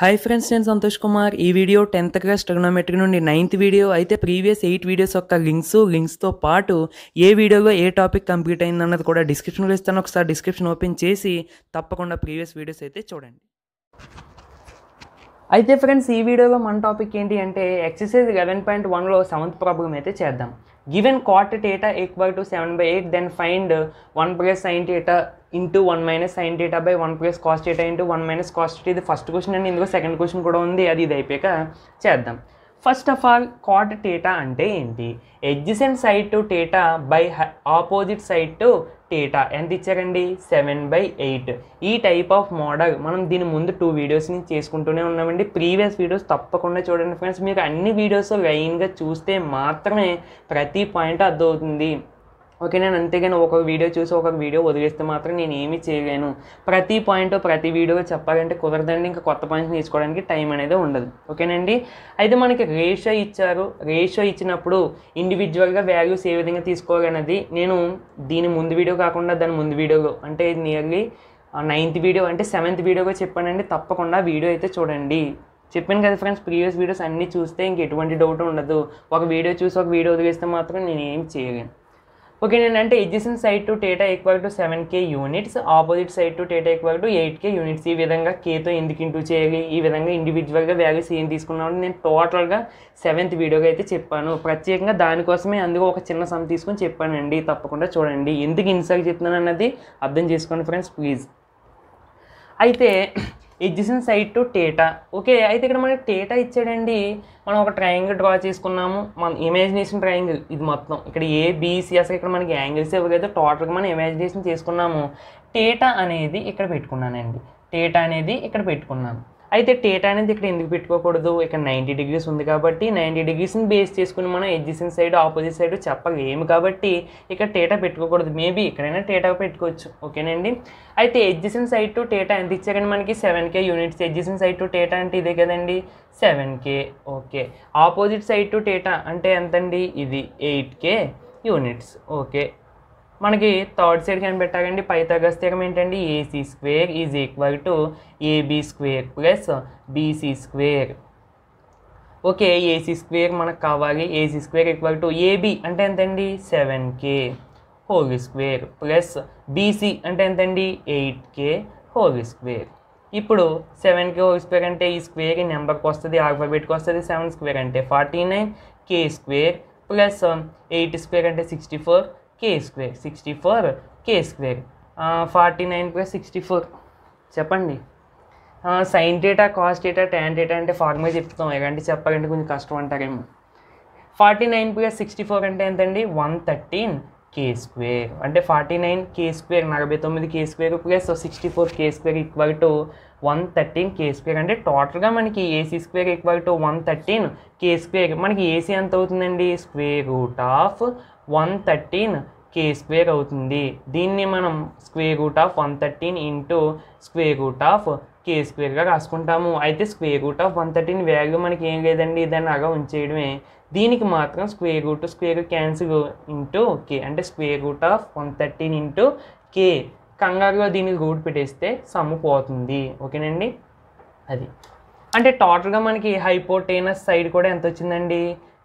Hi friends నేను సంతోష్ కుమార్ ఈ video tenth class trigonometry నుండి నైన్త్ వీడియో అయితే ప్రీవియస్ ఎయిట్ వీడియోస్ యొక్క లింక్స్ లింక్స్తో పాటు ఏ వీడియోలో ఏ టాపిక్ కంప్లీట్ అయిందన్నది కూడా డిస్క్రిప్షన్లో ఇస్తాను ఒకసారి డిస్క్రిప్షన్ ఓపెన్ చేసి తప్పకుండా ప్రీవియస్ వీడియోస్ అయితే చూడండి అయితే ఫ్రెండ్స్ ఈ వీడియోలో మన టాపిక్ ఏంటి అంటే ఎక్సర్సైజ్ లెవెన్ పాయింట్ వన్లో సెవెంత్ ప్రాబ్లం అయితే చేద్దాం Given cot theta equal to 7 by 8, then find 1 plus sin theta into 1 minus sin theta by 1 plus cos theta into 1 minus cos theta. ఇది ఫస్ట్ క్వశ్చన్ అండ్ ఇందులో second question కూడా ఉంది అది ఇది అయిపోయాక చేద్దాం first of all cot theta అంటే ఏంటి adjacent side to theta by opposite side to theta ఎంత ఇచ్చారండి సెవెన్ బై ఎయిట్ ఈ టైప్ ఆఫ్ మోడల్ మనం దీని ముందు టూ వీడియోస్ని చేసుకుంటూనే ఉన్నామండి ప్రీవియస్ వీడియోస్ తప్పకుండా చూడండి ఫ్రెండ్స్ మీరు అన్ని వీడియోస్ లైన్గా చూస్తే మాత్రమే ప్రతి పాయింట్ అర్థమవుతుంది ఓకే నేను అంతేగాని ఒక వీడియో చూసి ఒక వీడియో వదిలేస్తే మాత్రం నేను ఏమీ చేయలేను ప్రతి పాయింట్ ప్రతి వీడియో చెప్పాలంటే కుదరదండి ఇంకా కొత్త పాయింట్స్ నేర్చుకోవడానికి టైం అనేది ఉండదు ఓకేనండి అయితే మనకి రేషియో ఇచ్చారు రేషియో ఇచ్చినప్పుడు ఇండివిజువల్గా వాల్యూస్ ఏ విధంగా తీసుకోవాలనేది నేను దీని ముందు వీడియో కాకుండా దాని ముందు వీడియోలో అంటే నియర్లీ నైన్త్ వీడియో అంటే సెవెంత్ వీడియోగా చెప్పానండి తప్పకుండా వీడియో అయితే చూడండి చెప్పాను కదా ఫ్రెండ్స్ ప్రీవియస్ వీడియోస్ అన్నీ చూస్తే ఇంక ఎటువంటి డౌట్ ఉండదు ఒక వీడియో చూసి ఒక వీడియో వదిలేస్తే మాత్రం నేను ఏం చేయలేను ఓకే నేను అంటే adjacent side to theta equal to seven k units opposite side to theta equal to eight k units ఈ విధంగా కేతో ఎందుకు ఇంటూ చేయాలి ఈ విధంగా ఇండివిజువల్గా వ్యాల్యూస్ ఏం తీసుకున్నామని నేను టోటల్గా సెవెంత్ వీడియోగా అయితే చెప్పాను ప్రత్యేకంగా దానికోసమే అందుకు ఒక చిన్న సమ్ తీసుకొని చెప్పానండి తప్పకుండా చూడండి ఎందుకు ఇన్సల్ట్ చెప్తున్నాను అన్నది అర్థం చేసుకోండి ఫ్రెండ్స్ ప్లీజ్ అయితే adjacent side to theta okay అయితే ఇక్కడ మనకి టేటా ఇచ్చాడండి మనం ఒక ట్రయాంగిల్ డ్రా చేసుకున్నాము మన ఇమాజినేషన్ ట్రయాంగిల్ ఇది మొత్తం ఇక్కడ ఏ బీసీఎస్ ఇక్కడ మనకి యాంగిల్స్ ఇవ్వగైతే టోటల్గా మనం ఇమాజినేషన్ చేసుకున్నాము టేటా అనేది ఇక్కడ పెట్టుకున్నానండి టేటా అనేది ఇక్కడ పెట్టుకున్నాను అయితే టేటా అనేది ఇక్కడ ఎందుకు పెట్టుకోకూడదు ఇక్కడ నైంటీ డిగ్రీస్ ఉంది కాబట్టి నైంటీ డిగ్రీస్ని బేస్ చేసుకుని మనం ఎడ్జిసిన్ సైడ్ ఆపోజిట్ సైడ్ చెప్పలేము కాబట్టి ఇక్కడ టేటా పెట్టుకోకూడదు మేబీ ఇక్కడైనా టేటా పెట్టుకోవచ్చు ఓకేనండి అయితే ఎడ్జిసిన్ సైడ్ టు టేటా ఎంత కానీ మనకి seven k units adjacent side to theta అంటే ఇదే కదండి seven k okay opposite side to theta అంటే ఎంతండి ఇది ఎయిట్ కే యూనిట్స్ ఓకే మనకి థర్డ్ సైడ్ కనిపెట్టాకండి పైతాగస్తీకం ఏంటండి AC square is equal to AB square plus BC square okay AC square మనకు కావాలి AC square equal to AB అంటే ఎంతండి seven k whole square plus BC అంటే ఎంతండి ఎయిట్ కే హోల్ స్క్వేర్ ఇప్పుడు సెవెన్ కే హోల్ స్క్వేర్ అంటే ఈ square ఈ నెంబర్కి వస్తుంది ఆల్ఫాబెట్కి వస్తుంది సెవెన్ స్క్వేర్ అంటే forty nine k square plus eight square అంటే sixty four k square sixty four k square forty nine plus sixty four చెప్పండి sine theta cos theta tan theta అంటే ఫార్ములా చెప్తాం ఎలాంటి చెప్పాలంటే కొంచెం కష్టం అంటారేమో forty nine plus sixty four అంటే ఎంతండి వన్ థర్టీన్ కే స్క్వేర్ అంటే ఫార్టీ నైన్ కే స్క్వేర్ నలభై తొమ్మిది k square plus sixty four k square equal to one thirteen k square అంటే టోటల్గా మనకి AC square equal to one thirteen k square మనకి AC ఎంత అవుతుందండి square root of one thirteen k square అవుతుంది దీన్ని మనం square root of one thirteen into square root of k స్క్వేర్గా రాసుకుంటాము అయితే square root of one thirteen value మనకి ఏం లేదండి దాన్ని అలా ఉంచేయడమే దీనికి మాత్రం square root square cancel into k అంటే square root of one thirteen into k కంగారులో దీనికి రూట్ పెట్టేస్తే సమ్ము పోతుంది ఓకేనండి అది అంటే టోటల్గా మనకి హైపోటేనస్ సైడ్ కూడా ఎంత వచ్చిందండి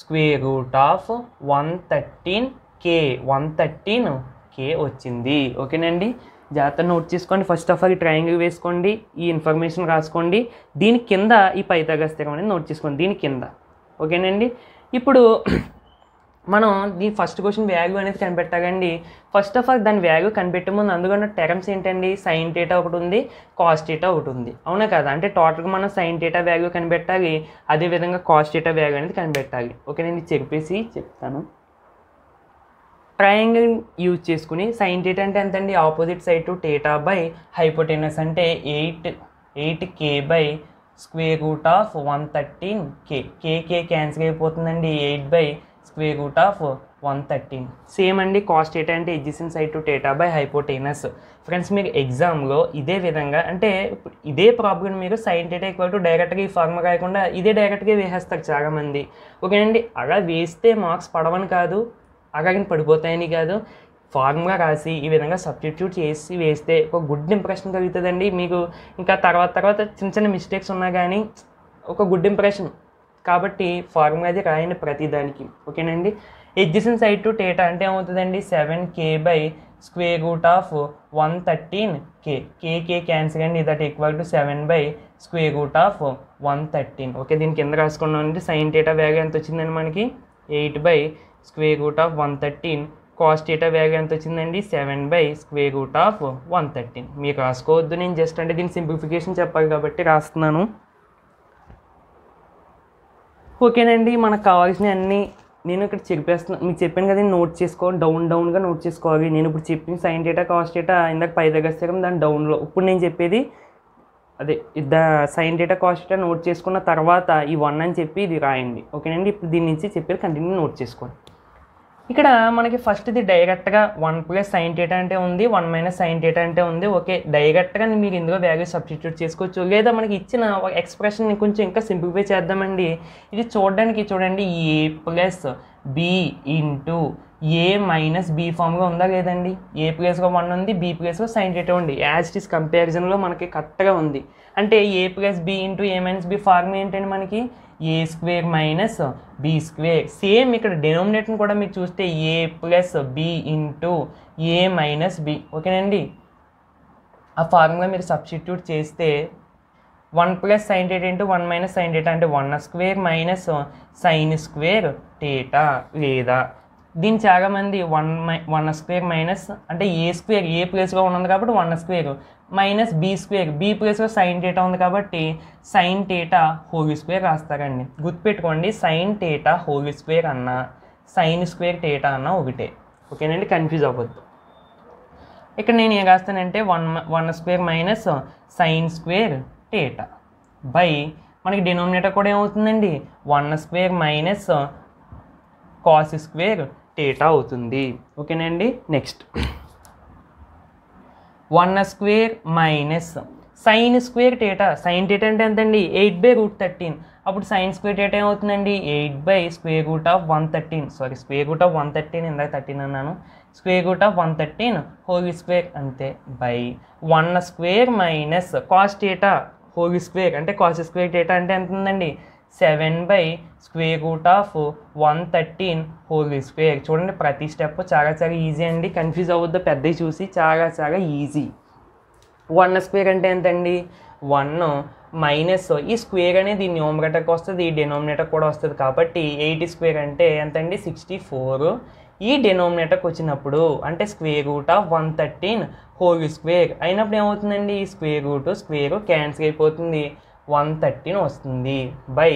square root of one thirteen k one thirteen k వచ్చింది ఓకేనండి జాగ్రత్త నోట్ చేసుకోండి ఫస్ట్ ఆఫ్ ఆల్ ఈ ట్రయాంగిల్ వేసుకోండి ఈ ఇన్ఫర్మేషన్ రాసుకోండి దీని కింద ఈ పైతాగా అనేది నోట్ చేసుకోండి దీని కింద ఓకేనండి ఇప్పుడు మనం దీని ఫస్ట్ క్వశ్చన్ వ్యాల్యూ అనేది కనిపెట్టాగండి ఫస్ట్ ఆఫ్ ఆల్ దాని వాల్యూ కనిపెట్టే ముందు అందుకన్న టెరమ్స్ ఏంటండి సైన్ డేటా ఒకటి ఉంది కాస్ట్ డేటా ఒకటి ఉంది అవునా కదా అంటే టోటల్గా మనం సైన్ డేటా వాల్యూ కనిపెట్టాలి అదేవిధంగా కాస్ట్ డేటా వాల్యూ అనేది కనిపెట్టాలి ఓకే నేను చెప్పేసి చెప్తాను ట్రయాంగిల్ యూజ్ చేసుకుని సైన్ డేటా అంటే ఎంతండి opposite side to theta by hypotenuse అంటే eight eight k by square root of one thirteen k k k cancel అయిపోతుందండి eight by square root of one thirteen same అండి cos theta అంటే adjacent side to theta by hypotenuse friends మీరు ఎగ్జామ్లో ఇదే విధంగా అంటే ఇదే ప్రాబ్లం మీరు సైన్ టేటా ఈక్వల్ టు డైరెక్ట్గా ఈ ఫార్మ్ కాకుండా ఇదే డైరెక్ట్గా వేసేస్తారు చాలామంది ఓకేనండి అలా వేస్తే మార్క్స్ పడవని కాదు అలాగని పడిపోతాయని కాదు ఫార్మ్గా రాసి ఈ విధంగా సబ్స్టిట్యూట్ చేసి వేస్తే ఒక గుడ్ ఇంప్రెషన్ కలుగుతుందండి మీకు ఇంకా తర్వాత తర్వాత చిన్న చిన్న మిస్టేక్స్ ఉన్నా కానీ ఒక గుడ్ ఇంప్రెషన్ కాబట్టి ఫార్ములా అది రాయండి ప్రతిదానికి ఓకేనండి ఎగ్జిషన్ సైడ్ టు టేటా అంటే ఏమవుతుందండి seven k by square root of one thirteen k k k cancel అండి that equal to seven by square root of one thirteen okay దీని కింద రాసుకున్నాం అంటే సైన్ టేటా వేగ ఎంత వచ్చిందండి మనకి eight by square root of one thirteen cos theta value ఎంత వచ్చిందండి seven by square root of one thirteen మీకు రాసుకోవద్దు నేను జస్ట్ అంటే దీని సింప్లిఫికేషన్ చెప్పాలి కాబట్టి రాస్తున్నాను ఓకేనండి మనకు కావాల్సినవి అన్నీ నేను ఇక్కడ చెప్పేస్తున్నాను మీకు చెప్పాను కదా నోట్ చేసుకోవాలి డౌన్ డౌన్గా నోట్ చేసుకోవాలి నేను ఇప్పుడు చెప్పిన సైన్ డేటా కాస్ట్ డేటా ఇందాక పై దగ్గర దాని డౌన్లో ఇప్పుడు నేను చెప్పేది అదే దా sine theta cos theta note చేసుకున్న తర్వాత ఈ వన్ అని చెప్పి ఇది రాయండి ఓకేనండి ఇప్పుడు దీని నుంచి చెప్పేది కంటిన్యూ నోట్ చేసుకోండి ఇక్కడ మనకి ఫస్ట్ ఇది డైరెక్ట్గా వన్ ప్లస్ సైన్ థీటా అంటే ఉంది వన్ మైనస్ సైన్ థీటా అంటే ఉంది ఓకే డైరెక్ట్గా మీరు ఇందులో వాల్యూ సబ్స్టిట్యూట్ చేసుకోవచ్చు లేదా మనకి ఇచ్చిన ఒక ఎక్స్ప్రెషన్ కొంచెం ఇంకా సింప్లిఫై చేద్దామండి ఇది చూడడానికి చూడండి A plus B into A minus B ఫామ్గా ఉందా లేదండి ఏ ప్లస్గా వన్ ఉంది బీ ప్లేస్లో సైన్ థీటా ఉంది యాజ్ ఇట్ ఇస్ కంపారిజన్లో మనకి కరెక్ట్గా ఉంది అంటే A plus B into A minus B form ఏంటండి మనకి A square minus B square same ఇక్కడ డెనోమినేటర్ని కూడా మీరు చూస్తే A plus B into A minus B ఓకేనండి ఆ ఫార్ములా మీరు సబ్స్టిట్యూట్ చేస్తే one plus sine theta into one minus sine theta అంటే one square minus sine square theta లేదా దీని చాలామంది వన్ మై వన్ స్క్వేర్ మైనస్ అంటే ఏ స్క్వేర్ ఏ ప్లేస్లో ఉన్నది కాబట్టి one square minus B square B ప్లేస్లో సైన్ టేటా ఉంది కాబట్టి సైన్ టేటా హోల్ స్క్వేర్ రాస్తారండి గుర్తుపెట్టుకోండి సైన్ టేటా హోల్ స్క్వేర్ అన్న సైన్ స్క్వేర్ టేటా అన్న ఒకటే ఓకేనండి కన్ఫ్యూజ్ అవ్వద్దు ఇక్కడ నేను ఏం రాస్తానంటే one one square minus sine square theta by మనకి డినోమినేటర్ కూడా ఏమవుతుందండి one square minus cos square theta అవుతుంది ఓకేనండి next one square minus sine square theta sine theta అంటే ఎంతండి ఎయిట్ బై రూట్ థర్టీన్ అప్పుడు సైన్ స్క్వేర్ టేటా ఏమవుతుందండి eight by square root of one thirteen sorry square root of one thirteen ఇందాక thirteen అన్నాను square root of one thirteen whole square అంతే by one square minus cos theta whole square అంటే cos square theta అంటే ఎంత ఉందండి seven by square root of one thirteen whole square చూడండి ప్రతి step చాలా చాలా ఈజీ అండి కన్ఫ్యూజ్ అవ్వద్దు పెద్దవి చూసి చాలా చాలా ఈజీ వన్ స్క్వేర్ అంటే ఎంతండి వన్ మైనస్ ఈ స్క్వేర్ అనేది న్యూమరేటర్కి వస్తుంది ఈ డినోమినేటర్ కూడా వస్తుంది కాబట్టి ఎయిట్ స్క్వేర్ అంటే ఎంతండి సిక్స్టీ ఫోర్ ఈ డినోమినేటర్కి వచ్చినప్పుడు అంటే square root of one thirteen whole square అయినప్పుడు ఏమవుతుందండి ఈ స్క్వేర్ రూట్ స్క్వేర్ క్యాన్సిల్ అయిపోతుంది వన్ థర్టీన్ వస్తుంది బై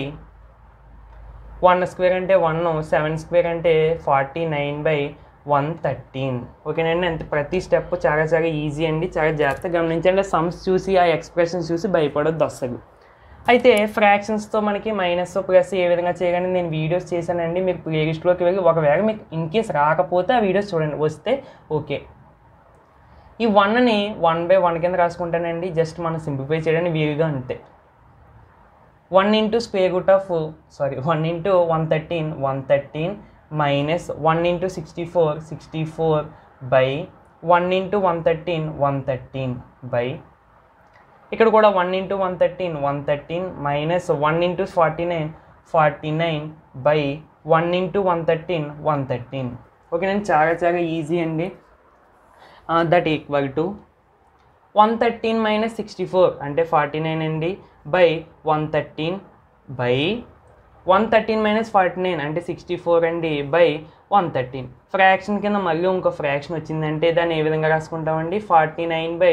వన్ స్క్వేర్ అంటే వన్ సెవెన్ స్క్వేర్ అంటే forty nine by one thirteen ఓకేనండి అంత ప్రతి స్టెప్ చాలా చాలా ఈజీ అండి చాలా జాగ్రత్తగా గమనించండి సమ్స్ చూసి ఆ ఎక్స్ప్రెషన్స్ చూసి భయపడొద్దు అసలు అయితే ఫ్రాక్షన్స్తో మనకి మైనస్ ప్లస్ ఏ విధంగా చేయాలని నేను వీడియోస్ చేశానండి మీరు ప్లేలిస్ట్లోకి వెళ్ళి ఒకవేళ మీకు ఇన్ కేస్ రాకపోతే ఆ వీడియోస్ చూడండి వస్తే ఓకే ఈ వన్ని వన్ బై వన్ కింద రాసుకుంటానండి జస్ట్ మనం సింప్లిఫై చేయడానికి వీలుగా అంతే one into square root of sorry one into one thirteen one thirteen minus one into sixty four sixty four by one into one thirteen one thirteen by ఇక్కడ కూడా one into one thirteen one thirteen minus one into forty nine forty nine by one into one thirteen one thirteen okay నేను చాలా చాలా easy అండి that equal to one thirteen minus sixty four అంటే forty nine అండి by one thirteen by one thirteen minus forty nine అంటే sixty four అండి by one thirteen fraction కింద మళ్ళీ ఇంకో ఫ్రాక్షన్ వచ్చిందంటే దాన్ని ఏ విధంగా రాసుకుంటామండి forty nine by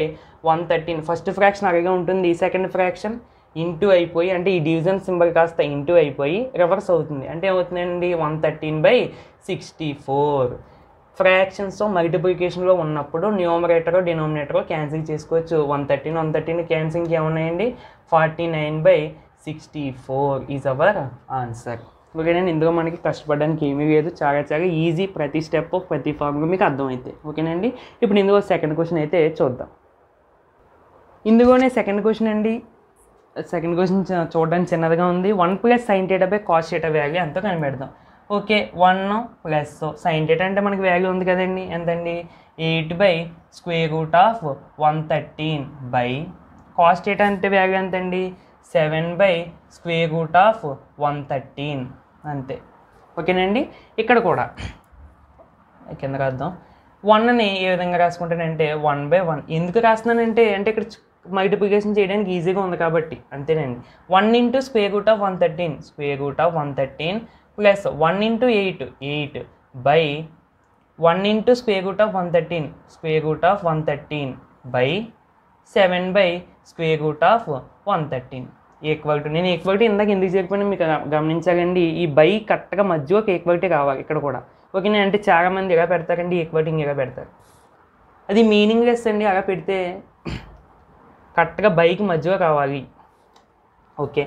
one thirteen first fraction అలాగే ఉంటుంది సెకండ్ ఫ్రాక్షన్ ఇంటూ అయిపోయి అంటే ఈ డివిజన్ సింబల్ కాస్త ఇంటూ అయిపోయి రివర్స్ అవుతుంది అంటే ఏమవుతుందండి one thirteen by sixty four ఫ్రాక్షన్స్తో మల్టిప్లికేషన్లో ఉన్నప్పుడు న్యూమరేటర్ డినోమినేటర్ క్యాన్సిల్ చేసుకోవచ్చు one thirteen one thirteen cancelling ఏమున్నాయండి forty nine by sixty four is our answer ఓకేనండి ఇందులో మనకి కష్టపడడానికి ఏమీ లేదు చాలా చాలా ఈజీ ప్రతి స్టెప్ ప్రతి ఫార్మ్ మీకు అర్థమవుతాయి ఓకేనండి ఇప్పుడు ఇందులో సెకండ్ క్వశ్చన్ అయితే చూద్దాం ఇందులోనే సెకండ్ క్వశ్చన్ అండి సెకండ్ క్వశ్చన్ చూడడానికి చిన్నదిగా ఉంది one plus sine theta by cos theta value ఎంతో కనిపెడదాం okay one plus sine theta అంటే మనకి వ్యాల్యూ ఉంది కదండి ఎంతండి eight by square root of one thirteen by cos అంటే బ్యాగ్ ఎంత అండి seven by square root of one thirteen అంతే ఓకేనండి ఇక్కడ కూడా కింద రాద్దాం వన్ని ఏ విధంగా రాసుకుంటానంటే వన్ బై వన్ ఎందుకు రాస్తున్నానంటే అంటే ఇక్కడ మల్టిప్లికేషన్ చేయడానికి ఈజీగా ఉంది కాబట్టి అంతేనండి one into square root of one thirteen square root of one thirteen plus one into eight eight by one into square root of one thirteen square root of one thirteen by seven by square root of one thirteen equal to నేను equal to ఇందాక ఎందుకు చెప్పాను మీకు గమనించాలండి ఈ by కరెక్ట్గా మధ్యలోకి ఈక్వల్టీ కావాలి ఇక్కడ కూడా ఓకే నేను అంటే చాలామంది ఇలా పెడతారండి ఈక్వల్టింగ్ ఇలా పెడతారు అది మీనింగ్ లెస్ అండి అలా పెడితే కరెక్ట్గా బైక్ మధ్యలో కావాలి ఓకే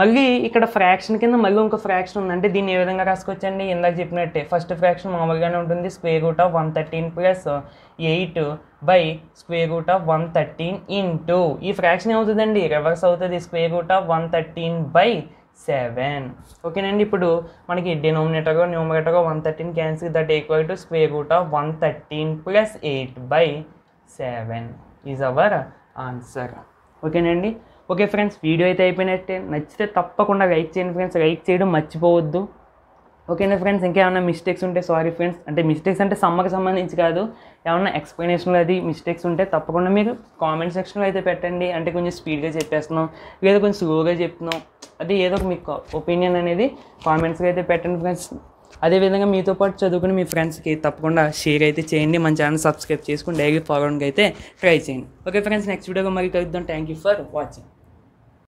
మళ్ళీ ఇక్కడ ఫ్రాక్షన్ కింద మళ్ళీ ఇంకో ఫ్రాక్షన్ ఉందంటే దీన్ని ఏ విధంగా రాసుకోవచ్చండి ఇందాక చెప్పినట్టే ఫస్ట్ ఫ్రాక్షన్ మామూలుగానే ఉంటుంది square root of one thirteen plus eight by square root of one thirteen into ఈ ఫ్రాక్షన్ ఏమవుతుందండి రివర్స్ అవుతుంది square root of one thirteen by seven ఓకేనండి ఇప్పుడు మనకి డినోమినేటర్గా న్యూమినేటర్గా one thirteen cancel that equal to square root of one thirteen plus eight by seven is our answer ఓకేనండి okay friends video అయితే అయిపోయినట్టే నచ్చితే తప్పకుండా లైక్ చేయండి ఫ్రెండ్స్ లైక్ చేయడం మర్చిపోవద్దు ఓకేనా ఫ్రెండ్స్ ఇంకేమైనా మిస్టేక్స్ ఉంటే సారీ ఫ్రెండ్స్ అంటే మిస్టేక్స్ అంటే సమ్మకి సంబంధించి కాదు ఏమన్నా ఎక్స్ప్లెనేషన్లు అది మిస్టేక్స్ ఉంటే తప్పకుండా మీరు కామెంట్ సెక్షన్లో అయితే పెట్టండి అంటే కొంచెం స్పీడ్గా చెప్పేస్తున్నాం లేదా కొంచెం స్లోగా చెప్తున్నాం అది ఏదో ఒక మీకు ఒపీనియన్ అనేది కామెంట్స్గా అయితే పెట్టండి ఫ్రెండ్స్ అదేవిధంగా మీతో పాటు చదువుకుని మీ ఫ్రెండ్స్కి తప్పకుండా షేర్ అయితే చేయండి మన ఛానల్ సబ్స్క్రైబ్ చేసుకుని డైలీ ఫాలోకి అయితే ట్రై చేయండి ఓకే ఫ్రెండ్స్ నెక్స్ట్ వీడియోగా మరి కలుద్దాం థ్యాంక్ యూ ఫర్ వాచింగ్